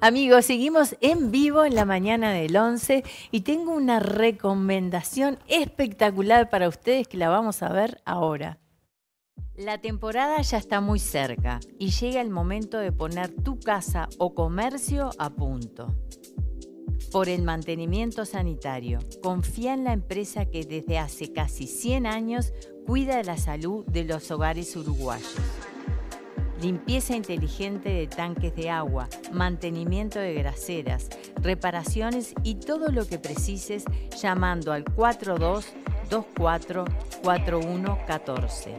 Amigos, seguimos en vivo en la mañana del 11 y tengo una recomendación espectacular para ustedes que la vamos a ver ahora. La temporada ya está muy cerca y llega el momento de poner tu casa o comercio a punto. Por el mantenimiento sanitario, confía en la empresa que desde hace casi 100 años cuida de la salud de los hogares uruguayos limpieza inteligente de tanques de agua, mantenimiento de graseras, reparaciones y todo lo que precises llamando al 4224-4114.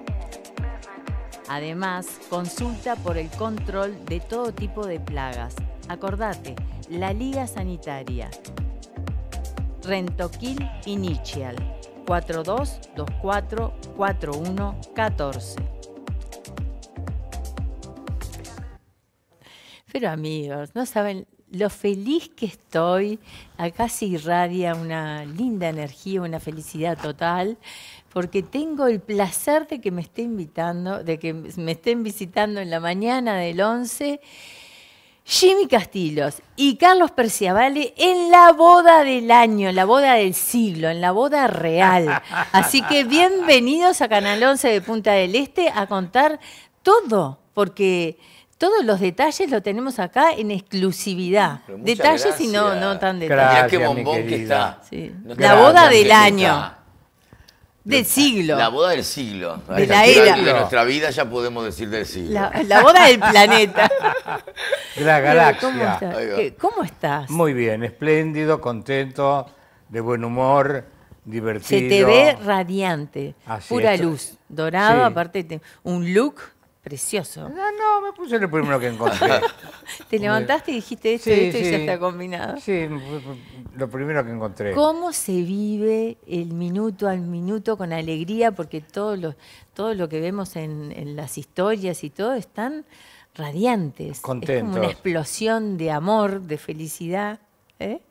Además, consulta por el control de todo tipo de plagas. Acordate, la Liga Sanitaria. Rentoquil Initial 4224-4114. Pero amigos, no saben lo feliz que estoy. Acá se irradia una linda energía, una felicidad total, porque tengo el placer de que me esté invitando, de que me estén visitando en la mañana del 11. Jimmy Castillos y Carlos Perciavale en la boda del año, en la boda del siglo, en la boda real. Así que bienvenidos a Canal 11 de Punta del Este a contar todo, porque todos los detalles lo tenemos acá en exclusividad. Detalles y no, tan detalles. qué bombón que está. La boda del año. Del siglo. La boda del siglo. De la, era. De nuestra vida ya podemos decir del siglo. La, boda del planeta. la galaxia. ¿Cómo, estás? Muy bien, espléndido, contento, de buen humor, divertido. Se te ve radiante, pura luz, dorado, aparte un look precioso. No, ah, no, me puse lo primero que encontré. Te levantaste y dijiste esto, y esto y ya está combinado. Sí, lo primero que encontré. ¿Cómo se vive el minuto al minuto con alegría? Porque todo lo, todo lo que vemos en, las historias y todo están radiantes. Contentos. Es como una explosión de amor, de felicidad. ¿eh?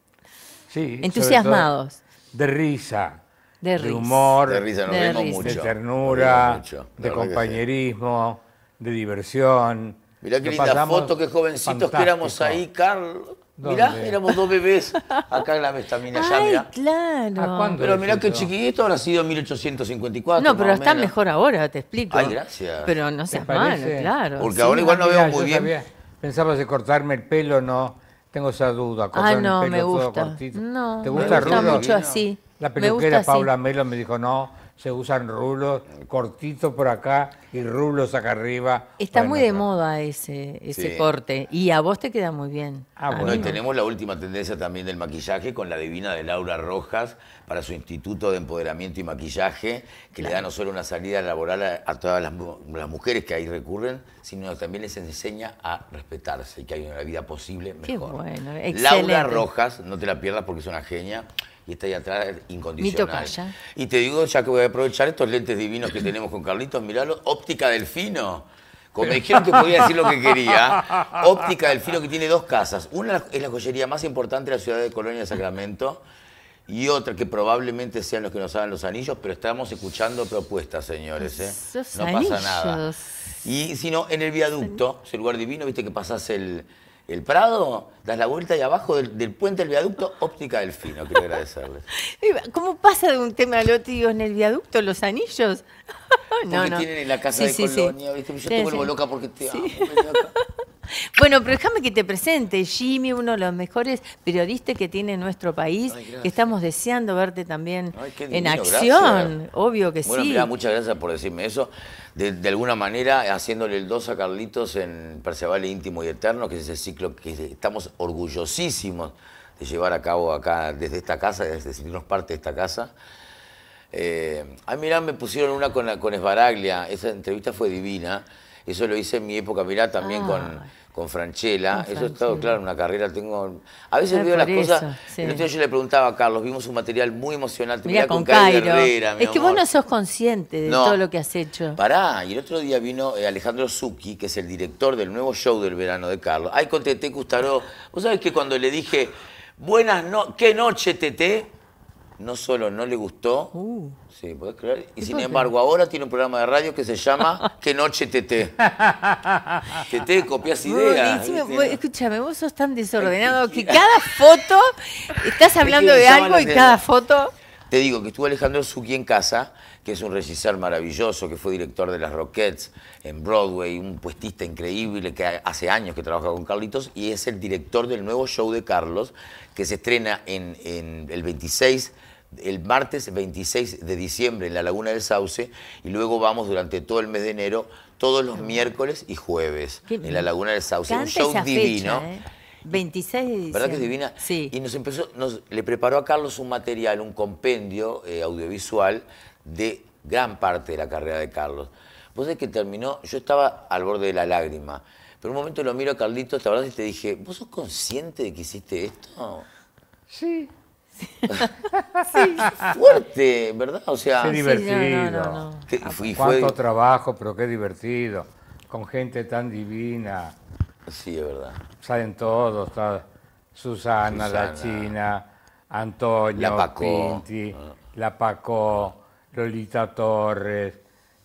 Sí. Entusiasmados. De risa. De, humor. De risa De ternura, de compañerismo de diversión. Mirá qué linda foto, qué jovencitos que éramos ahí, Carlos. Mirá, éramos dos bebés acá en la Vestamina, ya, mirá. claro. Pero mirá qué chiquitito habrá sido en 1854. No, pero está mejor ahora, te explico. Ay, gracias. Pero no seas malo, claro. Porque ahora igual no veo muy bien. Pensabas de cortarme el pelo, no. Tengo esa duda. Ah, no, me gusta. No, ¿Te gusta, me gusta mucho así. La peluquera Paula Melo me dijo, no, se usan rulos cortitos por acá y rulos acá arriba. Está muy de moda ese, ese corte y a vos te queda muy bien. Ah, bueno, y tenemos la última tendencia también del maquillaje con la divina de Laura Rojas para su Instituto de Empoderamiento y Maquillaje, que le da no solo una salida laboral a, todas las, mujeres que ahí recurren, sino también les enseña a respetarse y que hay una vida posible mejor. Qué bueno, Laura Rojas, no te la pierdas porque es una genia y está ahí atrás incondicional. Y te digo, ya que voy a aprovechar estos lentes divinos que tenemos con Carlitos, miralo, óptica delfino. Como me dijeron que podía decir lo que quería, óptica delfino que tiene dos casas. Una es la joyería más importante de la ciudad de Colonia de Sacramento y otra que probablemente sean los que nos hagan los anillos, pero estamos escuchando propuestas, señores. ¿eh? no pasa nada. Y si no, en el viaducto, ese lugar divino, viste que pasás el, el Prado, das la vuelta y abajo del, puente del viaducto, óptica del fino, quiero agradecerles. ¿Cómo pasa de un tema al otro? en el viaducto, los anillos. no, porque no. tienen en la casa de Colonia, ¿viste? Yo te vuelvo loca porque te amo. Bueno, pero déjame que te presente, Jimmy, uno de los mejores periodistas que tiene nuestro país, que estamos deseando verte también en acción, obvio que sí. Bueno, muchas gracias por decirme eso. De, alguna manera, haciéndole el dos a Carlitos en Perseval Íntimo y Eterno, que es el ciclo que estamos orgullosísimos de llevar a cabo acá, desde esta casa, desde sentirnos parte de esta casa. Eh, ay, mirá, me pusieron una con, con Esbaraglia, esa entrevista fue divina. Eso lo hice en mi época, mirá, también con, ah. con Franchella. Eso ha estado, claro, una carrera. Tengo. A veces veo las cosas. yo le preguntaba a Carlos, vimos un material muy emocional. Mirá, con, con Cairo. es que vos no sos consciente de todo lo que has hecho. Pará, y el otro día vino eh, Alejandro Zucchi, que es el director del nuevo show del verano de Carlos. Ay, con Tete Custaró. Vos sabés que cuando le dije, buenas no qué noche, Tete no solo no le gustó, uh. sí, creer? Y sin embargo, ahora tiene un programa de radio que se llama Qué Noche Teté. te copias ideas. escúchame, vos sos tan desordenado que cada foto, estás hablando de algo y cada foto... Te digo que estuvo Alejandro Zucchi en casa, que es un regisor maravilloso, que fue director de las Rockettes en Broadway, un puestista increíble que hace años que trabaja con Carlitos y es el director del nuevo show de Carlos, que se estrena en, en el 26 el martes 26 de diciembre en la Laguna del Sauce y luego vamos durante todo el mes de enero, todos los miércoles y jueves en la Laguna del Sauce. Un show divino. 26 ¿eh? de diciembre. ¿Verdad que es divina? Sí. Y nos empezó, nos, le preparó a Carlos un material, un compendio eh, audiovisual de gran parte de la carrera de Carlos. Vos sabés que terminó, yo estaba al borde de la lágrima, pero un momento lo miro a Carlitos, te verdad y te dije, ¿vos sos consciente de que hiciste esto? Sí. Fuerte, ¿verdad? O sea, divertido. Ah, cuánto trabajo, pero qué divertido. Con gente tan divina. Sí, es verdad. Salen todos, Susana, la China, Antonio, la Paco. Ah. la Paco, Lolita Torres,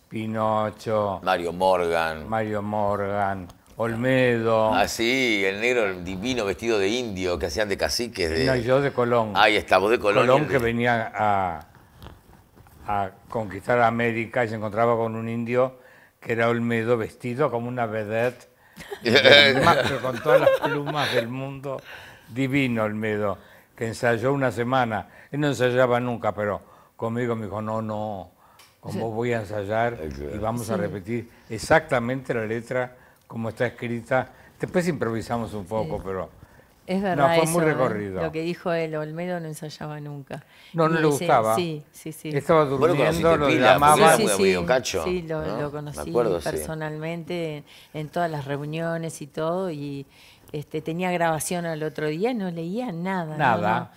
Pinocho, Mario Morgan. Mario Morgan. Olmedo. Ah, sí, el negro el divino vestido de indio que hacían de caciques. No, yo de Colón. Ahí está, de Colón. Colón que venía a, conquistar América y se encontraba con un indio que era Olmedo vestido como una vedette, con todas las plumas del mundo. Divino Olmedo, que ensayó una semana. Él no ensayaba nunca, pero conmigo me dijo, no, no, como voy a ensayar y vamos a repetir exactamente la letra como está escrita. Después improvisamos un poco, pero... Es verdad. No, fue muy ¿eh? recorrido. Lo que dijo él, Olmedo no ensayaba nunca. No, no le gustaba. Sí, sí, sí. Estaba durmiendo, lo llamaba. Sí, sí lo, conocí personalmente en, en, todas las reuniones y todo. Y, este, tenía grabación al otro día, no leía nada. Nada.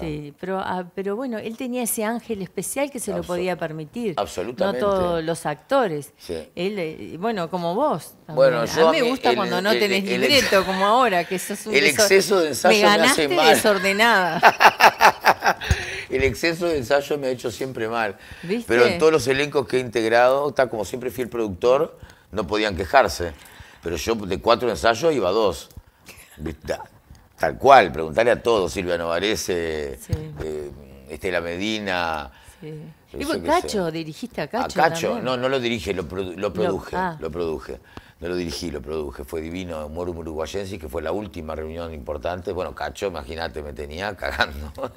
Sí, ah, pero, bueno, él tenía ese ángel especial que se lo podía permitir. Absolutamente. No todos los actores. Sí. Él, eh, bueno, como vos. Bueno, a mí me gusta cuando no tenés libreto, como ahora, que sos un El exceso de ensayo me, ganaste me desordenada. el exceso de ensayo me ha hecho siempre mal. Pero en todos los elencos que he integrado, está como siempre fui el productor, no podían quejarse. Pero yo de cuatro ensayos iba a dos. Tal cual, preguntarle a todos, Silvia Novarese, eh, Estela Medina. Y Cacho, dirigiste a Cacho. A Cacho, no, no lo dirige, lo, lo produje. Ah. Lo, No lo dirigí, lo produje. Fue Divino Humor uruguayense que fue la última reunión importante. Bueno, Cacho, imagínate, me tenía cagando.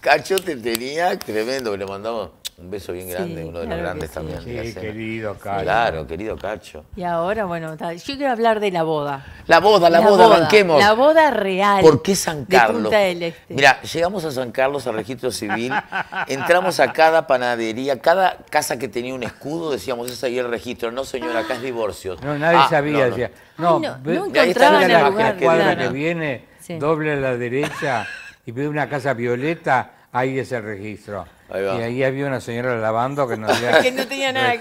Cacho te tenía tremendo, le mandamos un beso bien grande, uno de los grandes también. Sí, querido Cacho. Claro, querido Cacho. Y ahora, bueno, yo quiero hablar de la boda. La boda, la, boda, banquemos. La boda real. ¿Por qué San Carlos? Este. Mira, llegamos a San Carlos, al registro civil, entramos a cada panadería, cada casa que tenía un escudo, decíamos, es ahí el registro. No, señora, acá es divorcio. No, nadie ah, sabía, No, no, no, no la, cuadra que viene, doble a la derecha y ve una casa violeta ahí es el registro. Ahí Y ahí había una señora lavando que no, que no tenía nada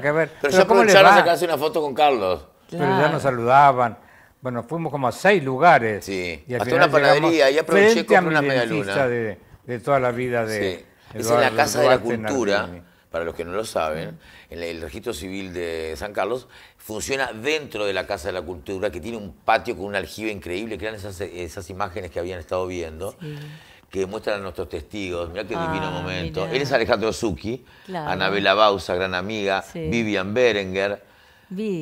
que ver. Pero, ya ¿cómo le una foto con Carlos. Pero ya nos saludaban. Bueno, fuimos como a seis lugares. Sí, y al hasta final una panadería. Y aproveché con una media De, de, toda la vida de sí. Es en la Casa de la Cultura, para los que no lo saben, el registro civil de San Carlos, funciona dentro de la Casa de la Cultura, que tiene un patio con un aljibe increíble, que eran esas, esas imágenes que habían estado viendo. Sí que muestran a nuestros testigos. Mirá qué divino ah, momento. Él es Alejandro Zucchi, Anabella Anabela Bausa, gran amiga, Vivian Berenger.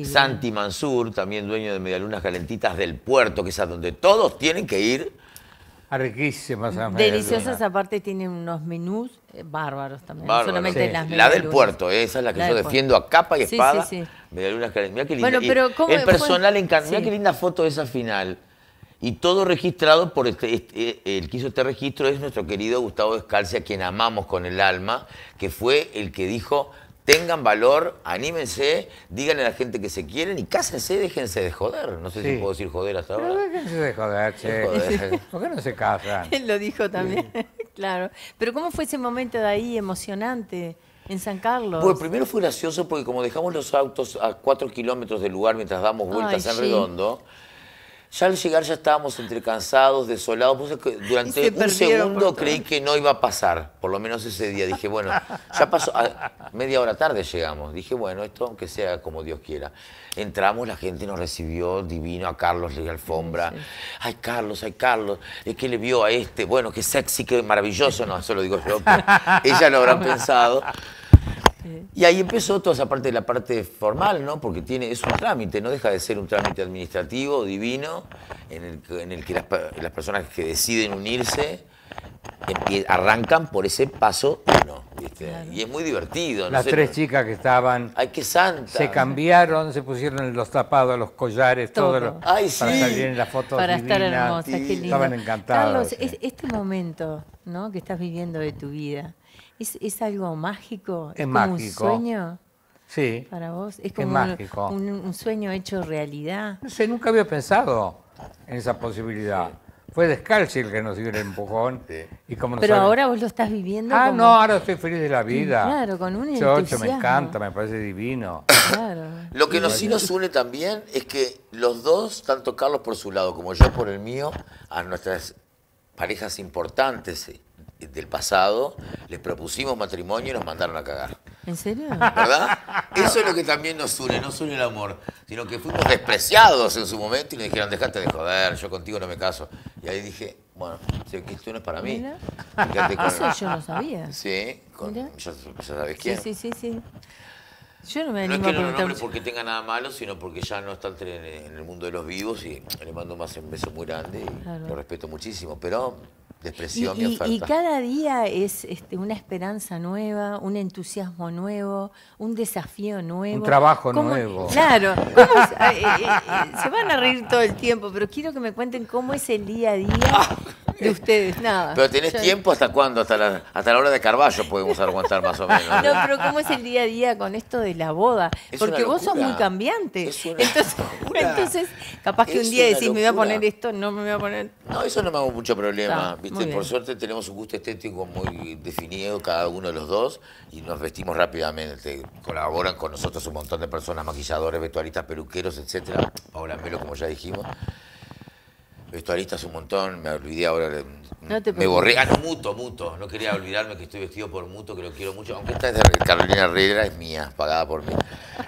Santi Mansur, también dueño de Medialunas Calentitas del Puerto, que es a donde todos tienen que ir. Riquísimas mm, Deliciosas, aparte tienen unos menús eh, bárbaros también. la del puerto, esa es la que yo defiendo a capa y espada. Medialunas Calentitas. qué linda. el personal encantado. qué linda foto esa final. Y todo registrado por este, este, eh, el que hizo este registro es nuestro querido Gustavo Escalce, a quien amamos con el alma, que fue el que dijo, tengan valor, anímense, díganle a la gente que se quieren y cásense, déjense de joder. No sé si puedo decir joder hasta ahora. Pero déjense de joder, Joder. ¿Por qué no se casan? Él lo dijo también, claro. Pero ¿cómo fue ese momento de ahí emocionante? En San Carlos. Bueno, pues primero fue gracioso porque como dejamos los autos a cuatro kilómetros del lugar mientras damos vueltas en redondo, ya al llegar ya estábamos entre cansados, desolados. durante un segundo creí que no iba a pasar, por lo menos ese día. Dije, bueno, ya pasó, media hora tarde llegamos. Dije, bueno, esto aunque sea como Dios quiera. Entramos, la gente nos recibió divino, a Carlos le alfombra. Ay, Carlos, ay, Carlos, es que le vio a este, bueno, qué sexy, qué maravilloso. No, eso lo digo yo, ella lo habrán pensado. Y ahí empezó toda esa parte de la parte formal, ¿no? Porque tiene, es un trámite, no deja de ser un trámite administrativo, divino, en el, que las, personas que deciden unirse arrancan por ese paso uno. Y es muy divertido. las tres chicas que estaban. ¡Ay, qué santa! Se cambiaron, se pusieron los tapados, los collares, todo. Para salir en la foto. Para estar hermosas, qué Estaban encantadas. Carlos, este momento ¿no? que estás viviendo de tu vida ¿Es, algo mágico? Es, un sueño? Sí. Para vos. Es como Un, sueño hecho realidad. No sé, nunca había pensado en esa posibilidad. Fue Descalzi el que nos dio el empujón. Pero ahora vos lo estás viviendo. Ah, no, ahora estoy feliz de la mm, vida. Claro, con un Yo, me encanta, me parece divino. Claro. Lo que nos, sí nos une también es que los dos, tanto Carlos por su lado como yo por el mío, a nuestras parejas importantes del pasado, les propusimos matrimonio y nos mandaron a cagar. ¿En serio? ¿Verdad? Eso es lo que también nos une, no solo el amor, sino que fuimos despreciados en su momento y nos dijeron, dejate de joder, yo contigo no me caso. Y ahí dije, bueno, esto no es para mí. Con... Eso yo no sabía. Sí, ya, sabes quién. Sí, sí, sí. Yo no me animo no es que no lo porque tenga nada malo, sino porque ya no está en el mundo de los vivos y le mando más un beso muy grande y lo respeto muchísimo. Pero y, cada día es este, una esperanza nueva, un entusiasmo nuevo, un desafío nuevo. Un trabajo nuevo. Claro. Eh, eh, eh, se van a reír todo el tiempo, pero quiero que me cuenten cómo es el día a día de ustedes. Nada. Pero tenés tiempo hasta cuándo, hasta la, hora de Carballo podemos aguantar más o menos. No, pero cómo es el día a día con esto de la boda. Porque vos sos muy cambiante. entonces, entonces, capaz que un día decís, me voy a poner esto, no me voy a poner no, eso no me hago mucho problema. ¿viste? Por suerte tenemos un gusto estético muy definido, cada uno de los dos, y nos vestimos rápidamente. Colaboran con nosotros un montón de personas, maquilladores, vestuaristas, peluqueros, etcétera. Paola Melo, como ya dijimos. Vestuaristas un montón, me olvidé ahora. No te me borré. Ah, no, Muto, Muto. No quería olvidarme que estoy vestido por Muto, que lo quiero mucho. Aunque esta es de Carolina Herrera, es mía, pagada por mí.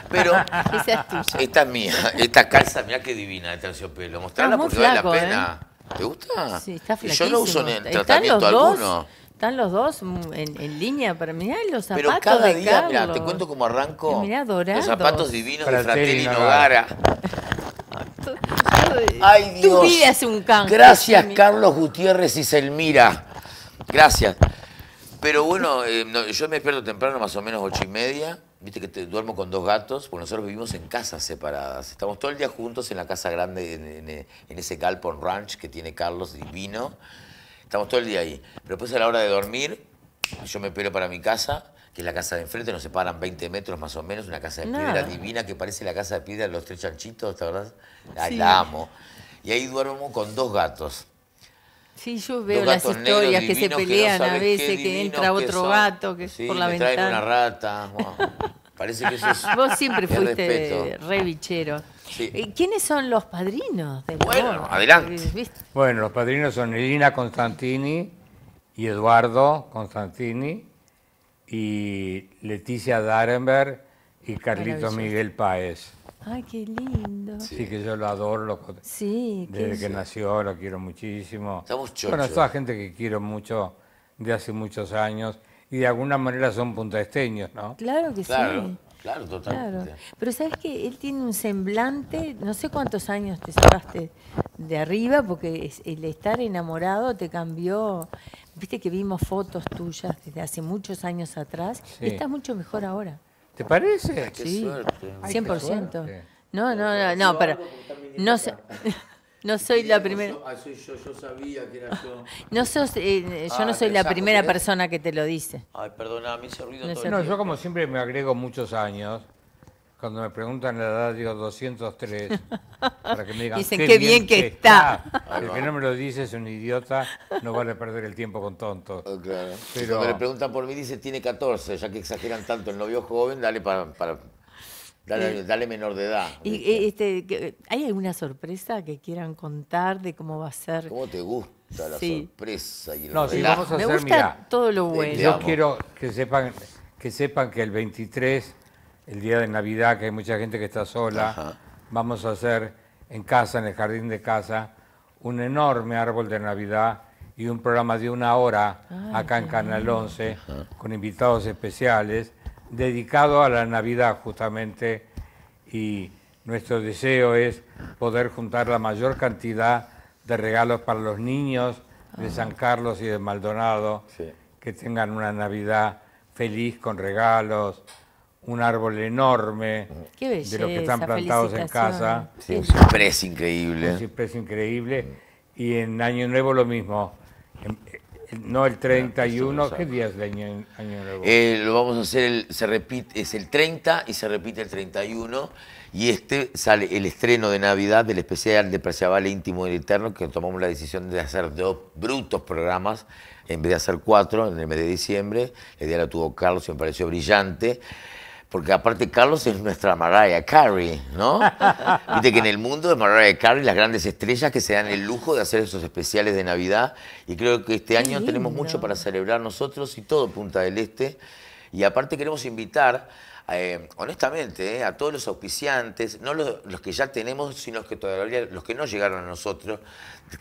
Pero Esa esta es mía. Esta calza, mira qué divina de terciopelo. Mostrarla porque vale la pena. ¿eh? ¿Te gusta? Sí, está flaquísimo. Yo no uso en tratamiento alguno. Están los dos en, línea para mirar los zapatos. Pero cada día, te cuento cómo arranco. los zapatos divinos de Fratelli Nogara. Ay, Dios. Tu vida es un canto. Gracias, Carlos Gutiérrez y Selmira. Gracias. Pero bueno, eh, yo me despierto temprano, más o menos ocho y media. Viste que duermo con dos gatos, porque nosotros vivimos en casas separadas. Estamos todo el día juntos en la casa grande, en, ese Galpon Ranch que tiene Carlos Divino. Estamos todo el día ahí. Pero pues a la hora de dormir, yo me espero para mi casa, que es la casa de enfrente, nos separan 20 metros más o menos, una casa de piedra divina que parece la casa de piedra de los tres chanchitos, ¿te verdad? la amo. Y ahí duermo con dos gatos. Sí, yo veo las historias que se pelean a veces, que entra otro gato que por la me ventana. Traen una rata. Parece que eso es. Vos siempre fuiste re bichero. Eh, ¿Quiénes son los padrinos de Bueno, adelante. Eh, bueno, los padrinos son Irina Constantini y Eduardo Constantini y Leticia Darenberg y Carlitos Miguel Páez. Ay, qué lindo. Sí, que yo lo adoro. Lo, sí, desde que, nació lo quiero muchísimo. Estamos chochos. Bueno, toda gente que quiero mucho de hace muchos años y de alguna manera son puntaesteños, ¿no? Claro que sí. Claro, totalmente. Pero sabes que él tiene un semblante, no sé cuántos años te sacaste de arriba, porque el estar enamorado te cambió. Viste que vimos fotos tuyas desde hace muchos años atrás estás mucho mejor ahora. ¿Te parece? sí. Suerte. 100%. No, no, no, no, pero no sé. No soy la primera. yo, yo sabía que era yo. No eh, eh, yo no ah, soy la primera persona que te lo dice. Ay, perdona, me he ruido no todo el No, yo como siempre me agrego muchos años. Cuando me preguntan la edad, digo 203. Para que me digan, Dicen qué, bien, que está. El que no me lo dice es un idiota, no vale perder el tiempo con tontos. Oh, claro. Pero... Cuando me preguntan por mí, dice tiene 14, ya que exageran tanto el novio joven, dale para, eh, Dale, menor de edad. Eh, este, ¿Hay alguna sorpresa que quieran contar de cómo va a ser? ¿Cómo te gusta la sorpresa? no, si Me gusta todo lo bueno. Yo quiero que sepan, que sepan que el 23 el día de Navidad, que hay mucha gente que está sola, vamos a hacer en casa, en el jardín de casa, un enorme árbol de Navidad y un programa de una hora acá en Canal 11 con invitados especiales dedicado a la Navidad justamente y nuestro deseo es poder juntar la mayor cantidad de regalos para los niños de San ah. Carlos y de Maldonado que tengan una Navidad feliz con regalos, un árbol enorme de los que están plantados en casa. Sí, un ciprés increíble. Un increíble. Y en Año Nuevo lo mismo. No el 31, ¿qué día es el Año, Nuevo? Eh, lo vamos a hacer, se repite, es el 30 y se repite el 31. Y este sale el estreno de Navidad del especial de Preciabal Íntimo y Eterno, que tomamos la decisión de hacer dos brutos programas, en vez de hacer cuatro en el mes de diciembre. el día lo tuvo Carlos y me pareció brillante porque aparte Carlos es nuestra Mariah Carey, ¿no? Viste que en el mundo de Mariah Carey las grandes estrellas que se dan el lujo de hacer esos especiales de Navidad y creo que este año tenemos mucho para celebrar nosotros y todo Punta del Este y aparte queremos invitar eh, honestamente, eh, a todos los auspiciantes, no los, que ya tenemos, sino los que todavía, los que no llegaron a nosotros,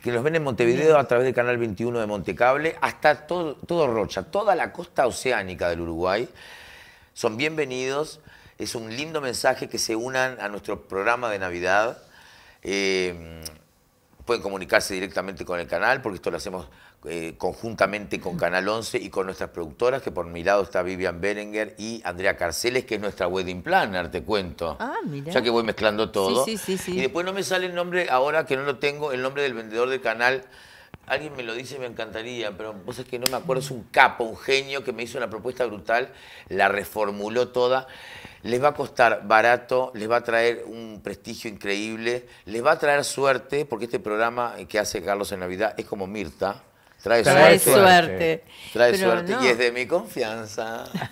que los ven en Montevideo a través del canal 21 de Montecable, hasta todo, todo Rocha, toda la costa oceánica del Uruguay son bienvenidos. Es un lindo mensaje que se unan a nuestro programa de Navidad. Eh, pueden comunicarse directamente con el canal, porque esto lo hacemos eh, conjuntamente con Canal 11 y con nuestras productoras, que por mi lado está Vivian Berenger y Andrea Carceles, que es nuestra wedding planner, te cuento. Ah, mira. Ya que voy mezclando todo. Y después no me sale el nombre, ahora que no lo tengo, el nombre del vendedor del canal alguien me lo dice, me encantaría, pero vos es que no me acuerdo, es un capo, un genio que me hizo una propuesta brutal, la reformuló toda. Les va a costar barato, les va a traer un prestigio increíble, les va a traer suerte, porque este programa que hace Carlos en Navidad es como Mirta. Trae, trae suerte. Trae suerte y es de mi confianza.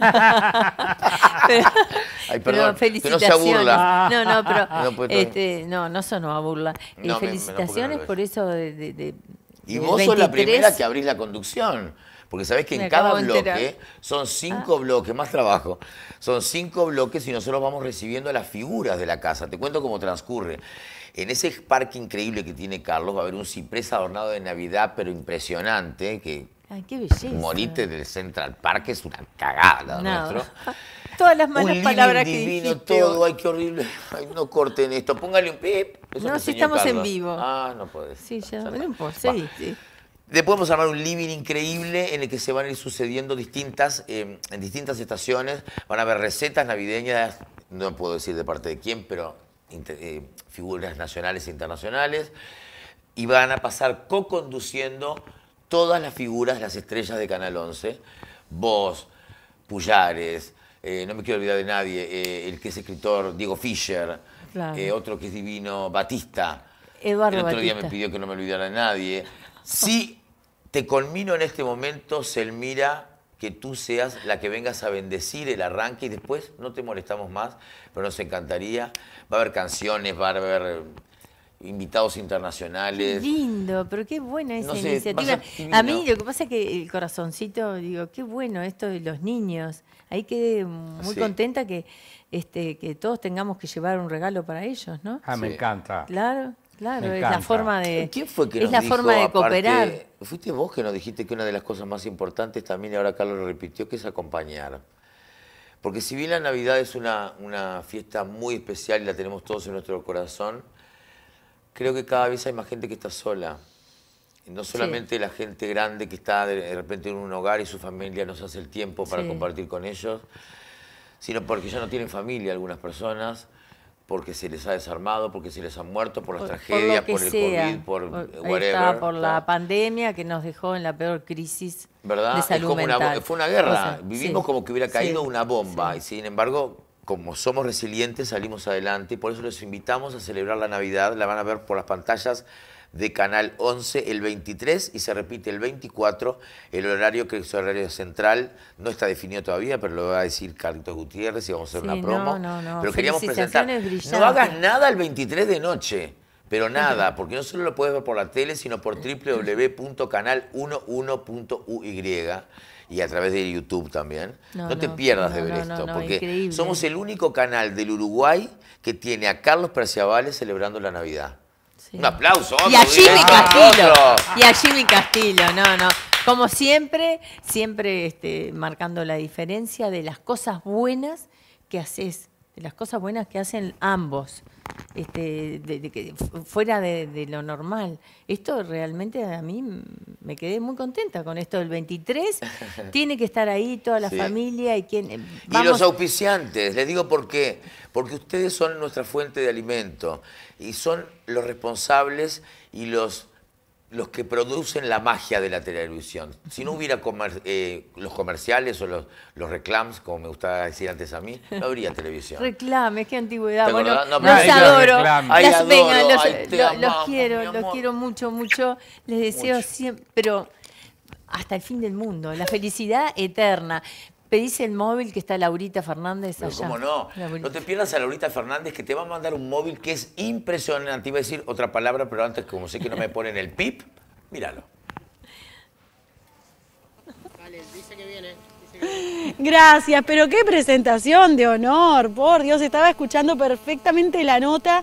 Ay, perdón, que no sea burla. No, no, pero no, este, no, sonó a burla. felicitaciones por eso de y vos sos la primera que abrís la conducción. Porque sabés que en cada bloque son cinco ah. bloques, más trabajo, son cinco bloques y nosotros vamos recibiendo las figuras de la casa. Te cuento cómo transcurre. En ese parque increíble que tiene Carlos va a haber un ciprés adornado de Navidad, pero impresionante, que Ay, qué belleza. Morite del Central Park es una cagada no. nuestro. Todas las malas palabras que divino, todo, ay, qué horrible. Ay, no corten esto, póngale un pip no, si estamos en vivo. Ah, no puede Sí, ya. No importa. Sí, sí. vamos podemos armar un living increíble en el que se van a ir sucediendo distintas, em, en distintas estaciones. Van a haber recetas navideñas, no puedo decir de parte de quién, pero eh, figuras nacionales e internacionales. Y van a pasar co-conduciendo todas las figuras, las estrellas de Canal 11. Vos, Pullares, eh, no me quiero olvidar de nadie, eh, el que es escritor Diego Fischer. Eh, otro que es divino, Batista. Eduardo El otro día me pidió que no me olvidara nadie. Sí, te conmino en este momento, Selmira, que tú seas la que vengas a bendecir el arranque y después no te molestamos más, pero nos encantaría. Va a haber canciones, va a haber eh, invitados internacionales. lindo, pero qué buena esa iniciativa. A, mí lo que pasa es que el corazoncito, digo, qué bueno esto de los niños. Ahí quedé muy contenta que este, que todos tengamos que llevar un regalo para ellos, ¿no? Ah, me encanta. Claro, claro, es la forma de. ¿Quién fue es la forma de cooperar. Fuiste vos que nos dijiste que una de las cosas más importantes también, y ahora Carlos lo repitió, que es acompañar. Porque si bien la Navidad es una, una fiesta muy especial y la tenemos todos en nuestro corazón, creo que cada vez hay más gente que está sola. No solamente la gente grande que está de repente en un hogar y su familia nos hace el tiempo para compartir con ellos, sino porque ya no tienen familia algunas personas, porque se les ha desarmado, porque se les han muerto por las tragedia tragedias, por, el COVID, por, whatever. por la pandemia que nos dejó en la peor crisis de salud fue una guerra, vivimos como que hubiera caído una bomba, y sin embargo, como somos resilientes, salimos adelante, y por eso les invitamos a celebrar la Navidad, la van a ver por las pantallas de Canal 11 el 23 y se repite el 24. El horario, que es horario central, no está definido todavía, pero lo va a decir Carlitos Gutiérrez y vamos a hacer una promo. No, Pero queríamos presentar. No hagas nada el 23 de noche. Pero nada, porque no solo lo puedes ver por la tele, sino por www.canal11.uy y a través de YouTube también. No, te pierdas de ver esto, porque somos el único canal del Uruguay que tiene a Carlos presiavales celebrando la Navidad. Un aplauso. y a Jimmy Castillo. Y a Jimmy Castillo, no, no. Como siempre, siempre este, marcando la diferencia de las cosas buenas que haces de las cosas buenas que hacen ambos, este, fuera de, lo normal. Esto realmente a mí me quedé muy contenta con esto del 23. Tiene que estar ahí toda la familia y quien... Eh, y los auspiciantes, les digo por qué. Porque ustedes son nuestra fuente de alimento y son los responsables y los los que producen la magia de la televisión. Si no hubiera eh, los comerciales o los, los reclams, como me gustaba decir antes a mí, no habría televisión. Reclames, qué antigüedad. los adoro. los, quiero, los quiero mucho, mucho. Les deseo siempre... Pero hasta el fin del mundo, la felicidad eterna. ¿Pedís el móvil que está Laurita Fernández allá? ¿Cómo no? No te pierdas a Laurita Fernández que te va a mandar un móvil que es impresionante. Iba a decir otra palabra, pero antes, como sé que no me ponen el pip, míralo. Vale, dice que viene. Gracias, pero qué presentación de honor, por Dios, estaba escuchando perfectamente la nota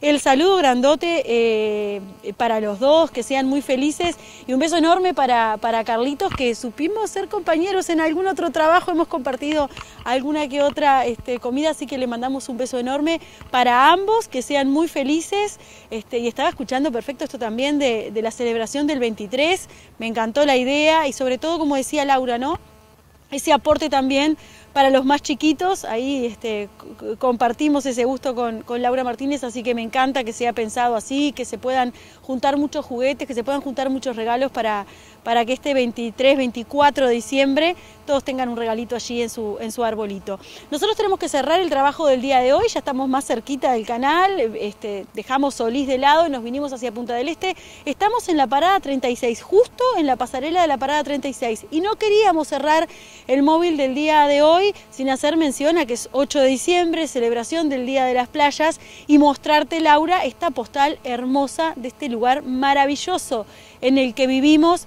el saludo grandote eh, para los dos, que sean muy felices y un beso enorme para, para Carlitos, que supimos ser compañeros en algún otro trabajo, hemos compartido alguna que otra este, comida, así que le mandamos un beso enorme para ambos, que sean muy felices. Este, y estaba escuchando perfecto esto también de, de la celebración del 23, me encantó la idea y sobre todo, como decía Laura, ¿no? Ese aporte también para los más chiquitos, ahí este, compartimos ese gusto con, Laura Martínez, así que me encanta que sea pensado así, que se puedan juntar muchos juguetes, que se puedan juntar muchos regalos para, para que este 23, 24 de diciembre todos tengan un regalito allí en su, en su arbolito. Nosotros tenemos que cerrar el trabajo del día de hoy, ya estamos más cerquita del canal, este, dejamos Solís de lado y nos vinimos hacia Punta del Este. Estamos en la parada 36, justo en la pasarela de la parada 36 y no queríamos cerrar el móvil del día de hoy sin hacer mención a que es 8 de diciembre, celebración del Día de las Playas, y mostrarte, Laura, esta postal hermosa de este lugar maravilloso en el que vivimos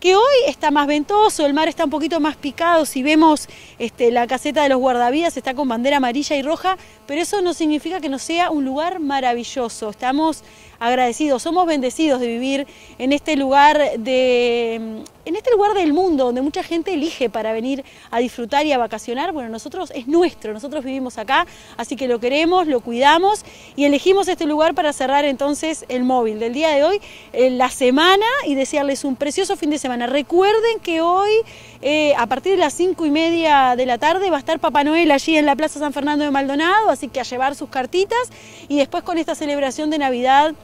que hoy está más ventoso, el mar está un poquito más picado, si vemos este, la caseta de los guardavías, está con bandera amarilla y roja, pero eso no significa que no sea un lugar maravilloso. Estamos agradecidos, somos bendecidos de vivir en este lugar de en este lugar del mundo donde mucha gente elige para venir a disfrutar y a vacacionar, bueno, nosotros es nuestro, nosotros vivimos acá, así que lo queremos, lo cuidamos y elegimos este lugar para cerrar entonces el móvil del día de hoy, eh, la semana y desearles un precioso fin de semana. Recuerden que hoy eh, a partir de las cinco y media de la tarde va a estar Papá Noel allí en la Plaza San Fernando de Maldonado, así que a llevar sus cartitas y después con esta celebración de Navidad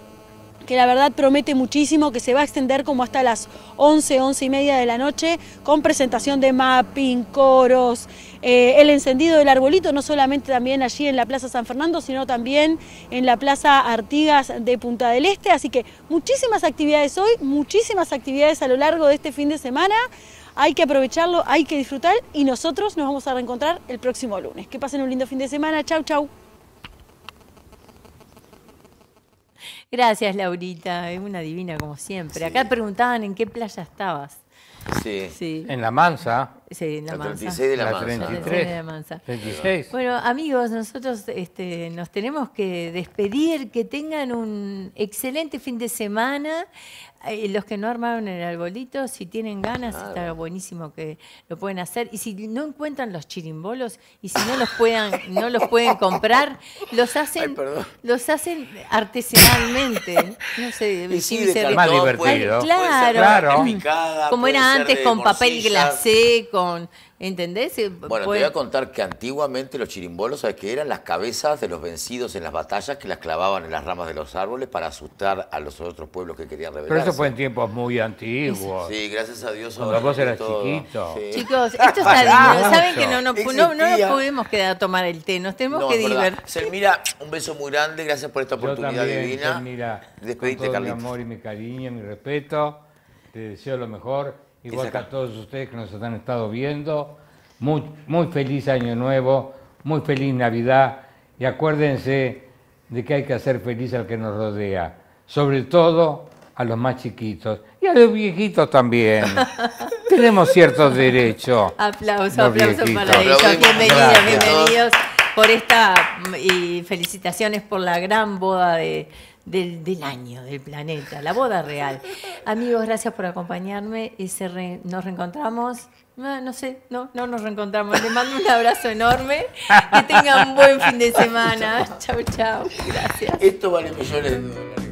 que la verdad promete muchísimo, que se va a extender como hasta las 11, 11 y media de la noche, con presentación de mapping, coros, eh, el encendido del arbolito, no solamente también allí en la Plaza San Fernando, sino también en la Plaza Artigas de Punta del Este. Así que muchísimas actividades hoy, muchísimas actividades a lo largo de este fin de semana. Hay que aprovecharlo, hay que disfrutar y nosotros nos vamos a reencontrar el próximo lunes. Que pasen un lindo fin de semana. Chau, chau. Gracias, Laurita. Es una divina como siempre. Acá preguntaban en qué playa estabas. Sí. En La Mansa. Sí, en La, 36 de La, Manza. Bueno, amigos, nosotros este, nos tenemos que despedir. Que tengan un excelente fin de semana. Eh, los que no armaron el arbolito, si tienen ganas, está buenísimo que lo pueden hacer. Y si no encuentran los chirimbolos y si no los puedan, no los pueden comprar, los hacen, los hacen artesanalmente. No sé, y sí, de más divertido. claro, claro. como era antes con papel glacé, con ¿Entendés? Eh, bueno, te pues- voy a contar que antiguamente los chirimbolos, ¿sabes qué eran? Las cabezas de los vencidos en las batallas que las clavaban en las ramas de los árboles para asustar a los otros pueblos que querían rebelarse. Pero eso fue en tiempos muy antiguos. Sí, gracias a Dios. Cuando vos eras chiquitos. Chicos, esto está Saben que no, nos pudimos quedar a tomar el té, nos tenemos que divertir. mira, un beso muy grande, gracias por esta oportunidad divina. Mira, Despedite, con Mi amor y mi cariño, mi respeto. Te deseo lo mejor igual que a todos ustedes que nos han estado viendo. Muy, feliz año nuevo, muy feliz Navidad y acuérdense de que hay que hacer feliz al que nos rodea, sobre todo a los más chiquitos y a los viejitos también. Tenemos ciertos derechos. Aplauso, aplauso para ellos. Bienvenidos, bienvenidos por esta y felicitaciones por la gran boda de, del, del, año, del planeta, la boda real. Amigos, gracias por acompañarme y se nos reencontramos. No, sé, no, no nos reencontramos. Les mando un abrazo enorme. Que tengan un buen fin de semana. Chau, chau. Gracias. Esto vale millones de dólares.